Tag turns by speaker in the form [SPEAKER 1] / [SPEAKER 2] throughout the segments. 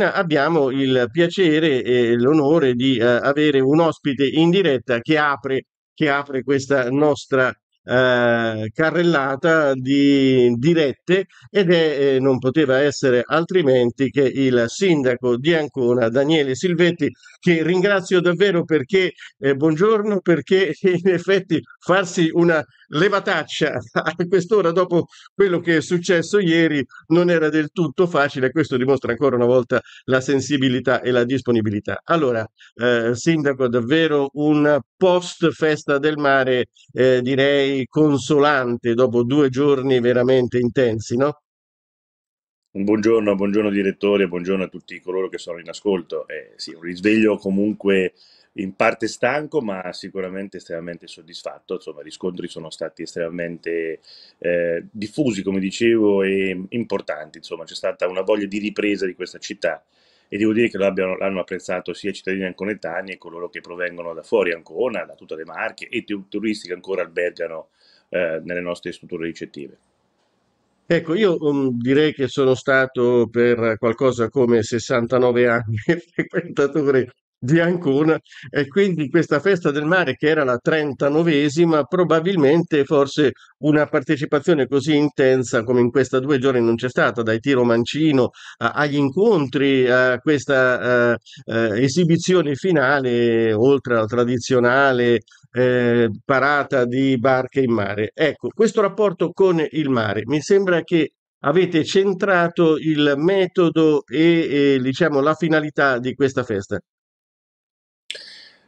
[SPEAKER 1] abbiamo il piacere e l'onore di eh, avere un ospite in diretta che apre, che apre questa nostra eh, carrellata di dirette ed è, eh, non poteva essere altrimenti che il sindaco di Ancona Daniele Silvetti che ringrazio davvero perché eh, buongiorno perché in effetti farsi una levataccia a quest'ora dopo quello che è successo ieri non era del tutto facile questo dimostra ancora una volta la sensibilità e la disponibilità allora eh, sindaco davvero un post festa del mare eh, direi consolante dopo due giorni
[SPEAKER 2] veramente intensi, no? Un buongiorno, buongiorno direttore, buongiorno a tutti coloro che sono in ascolto. Eh, sì, un risveglio comunque in parte stanco, ma sicuramente estremamente soddisfatto. Insomma, gli scontri sono stati estremamente eh, diffusi, come dicevo, e importanti. Insomma, c'è stata una voglia di ripresa di questa città e devo dire che l'hanno apprezzato sia i cittadini anconetani e coloro che provengono da fuori Ancona, da tutte le Marche e i turisti che ancora albergano eh, nelle nostre strutture ricettive.
[SPEAKER 1] Ecco, io um, direi che sono stato per qualcosa come 69 anni frequentatore di Ancona e quindi questa festa del mare che era la 39esima probabilmente forse una partecipazione così intensa come in questi due giorni non c'è stata dai tiro mancino a, agli incontri a questa uh, uh, esibizione finale oltre alla tradizionale eh, parata di barche in mare ecco questo rapporto con il mare mi sembra che avete centrato il metodo e, e diciamo la finalità di questa festa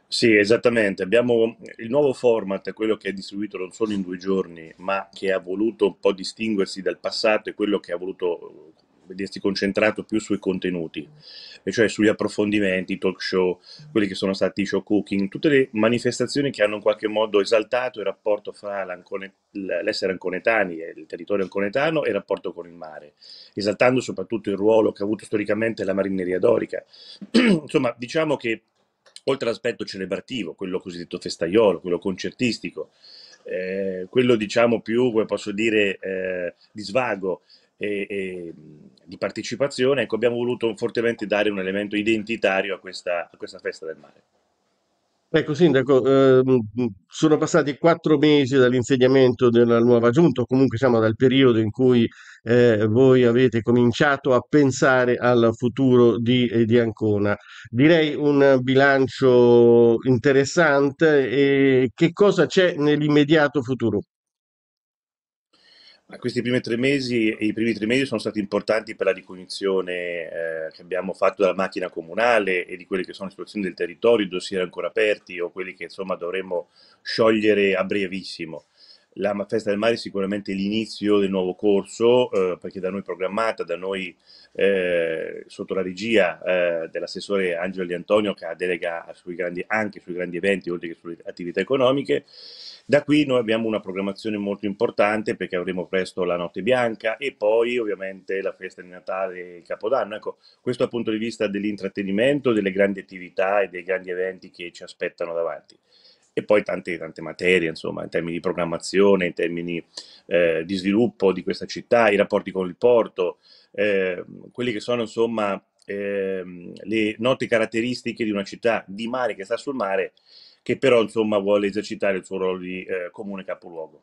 [SPEAKER 2] sì, esattamente. Abbiamo mm, il nuovo format, quello che è distribuito non solo in due giorni, ma che ha voluto un po' distinguersi dal passato e quello che ha voluto mm, vedersi concentrato più sui contenuti, e cioè sugli approfondimenti, talk show, quelli che sono stati i show cooking, tutte le manifestazioni che hanno in qualche modo esaltato il rapporto fra l'essere anconetani e il territorio anconetano e il rapporto con il mare, esaltando soprattutto il ruolo che ha avuto storicamente la marineria dorica. Insomma, diciamo che oltre all'aspetto celebrativo, quello cosiddetto festaiolo, quello concertistico, eh, quello diciamo più, come posso dire, eh, di svago e, e, di partecipazione, ecco, abbiamo voluto fortemente dare un elemento identitario a questa, a questa festa del mare.
[SPEAKER 1] Ecco, Sindaco, ehm, sono passati quattro mesi dall'insediamento della nuova giunta, o comunque diciamo dal periodo in cui eh, voi avete cominciato a pensare al futuro di, eh, di, Ancona. Direi un bilancio interessante e che cosa c'è nell'immediato futuro?
[SPEAKER 2] Questi primi tre mesi e i primi tre mesi sono stati importanti per la ricognizione eh, che abbiamo fatto della macchina comunale e di quelle che sono le situazioni del territorio, i dossier ancora aperti o quelli che insomma dovremmo sciogliere a brevissimo la Festa del Mare è sicuramente l'inizio del nuovo corso, eh, perché da noi programmata, da noi eh, sotto la regia eh, dell'assessore Angelo Di Antonio, che ha delega sui grandi, anche sui grandi eventi, oltre che sulle attività economiche. Da qui noi abbiamo una programmazione molto importante perché avremo presto la Notte Bianca e poi ovviamente la festa di Natale e il Capodanno. Ecco, questo dal punto di vista dell'intrattenimento, delle grandi attività e dei grandi eventi che ci aspettano davanti e poi tante, tante materie, insomma, in termini di programmazione, in termini eh, di sviluppo di questa città, i rapporti con il porto, eh, quelli che sono, insomma, eh, le note caratteristiche di una città di mare che sta sul mare, che però, insomma, vuole esercitare il suo ruolo di eh, comune capoluogo.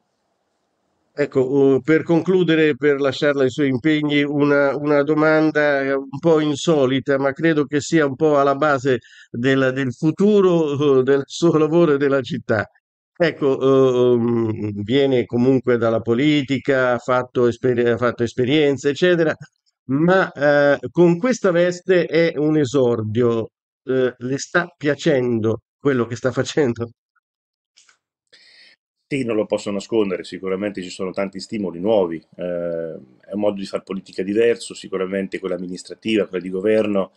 [SPEAKER 1] Ecco, uh, per concludere, per lasciarla ai suoi impegni, una, una, domanda eh, un po' insolita, ma credo che sia un po' alla base del, del futuro uh, del suo lavoro e della città. Ecco, eh, viene comunque dalla politica, ha fatto, esper fatto esperienze, eccetera, ma eh, con questa veste è un esordio. Eh, le sta piacendo quello che sta facendo?
[SPEAKER 2] Sì, non lo posso nascondere, sicuramente ci sono tanti stimoli nuovi, eh, è un modo di fare politica diverso, sicuramente quella amministrativa, quella di governo,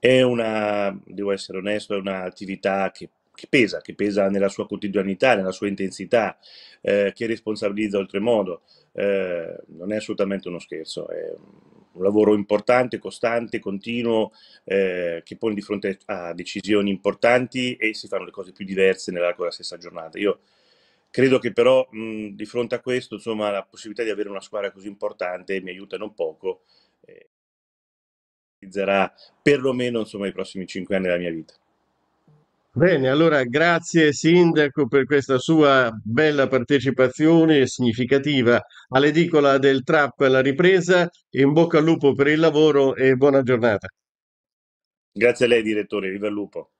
[SPEAKER 2] è una, devo essere onesto, è un'attività che, che, pesa, che pesa nella sua quotidianità, nella sua intensità, eh, che responsabilizza oltremodo, eh, non è assolutamente uno scherzo, è un lavoro importante, costante, continuo, eh, che pone di fronte a decisioni importanti e si fanno le cose più diverse nell'arco della stessa giornata. Io Credo che però mh, mhmm, di fronte a questo, insomma, la possibilità di avere una squadra così importante mi aiuta non poco, eh, realizzerà perlomeno insomma, i prossimi cinque anni della mia vita.
[SPEAKER 1] Bene, allora grazie Sindaco per questa sua bella partecipazione significativa all'edicola del Trap alla ripresa, in bocca al lupo per il lavoro e buona giornata.
[SPEAKER 2] Grazie a lei direttore, viva il lupo.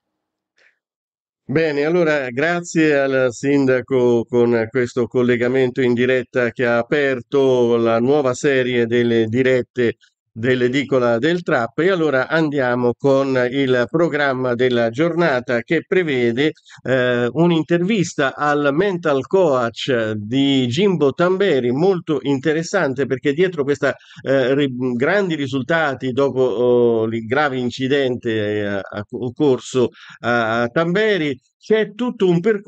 [SPEAKER 1] Bene, allora grazie al Sindaco con questo collegamento in diretta che ha aperto la nuova serie delle dirette dell'edicola del Trap e allora andiamo con il programma della giornata che prevede eh, un'intervista al mental coach di Jimbo Tamberi molto interessante perché dietro questi eh, ri grandi risultati dopo oh, il grave incidente eh, occorso a, a Tamberi c'è tutto un percorso